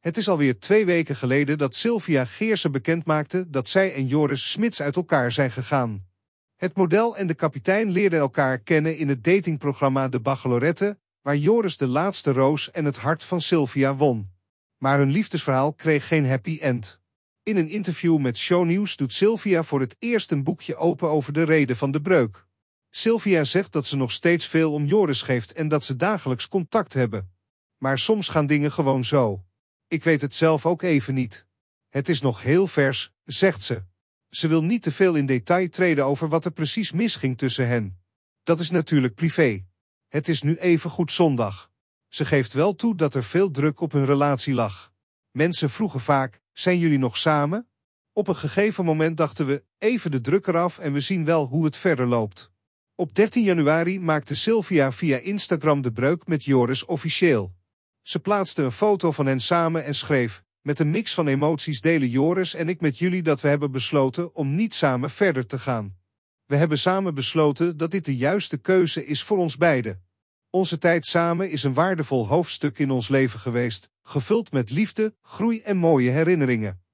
Het is alweer twee weken geleden dat Sylvia Geersen bekendmaakte dat zij en Joris Smits uit elkaar zijn gegaan. Het model en de kapitein leerden elkaar kennen in het datingprogramma De Bachelorette, waar Joris de laatste roos en het hart van Sylvia won. Maar hun liefdesverhaal kreeg geen happy end. In een interview met Shownieuws doet Sylvia voor het eerst een boekje open over de reden van de breuk. Sylvia zegt dat ze nog steeds veel om Joris geeft en dat ze dagelijks contact hebben. Maar soms gaan dingen gewoon zo. Ik weet het zelf ook even niet. Het is nog heel vers, zegt ze. Ze wil niet te veel in detail treden over wat er precies misging tussen hen. Dat is natuurlijk privé. Het is nu even goed zondag. Ze geeft wel toe dat er veel druk op hun relatie lag. Mensen vroegen vaak, zijn jullie nog samen? Op een gegeven moment dachten we, even de druk eraf en we zien wel hoe het verder loopt. Op 13 januari maakte Sylvia via Instagram de breuk met Joris officieel. Ze plaatste een foto van hen samen en schreef, met een mix van emoties delen Joris en ik met jullie dat we hebben besloten om niet samen verder te gaan. We hebben samen besloten dat dit de juiste keuze is voor ons beiden. Onze tijd samen is een waardevol hoofdstuk in ons leven geweest, gevuld met liefde, groei en mooie herinneringen.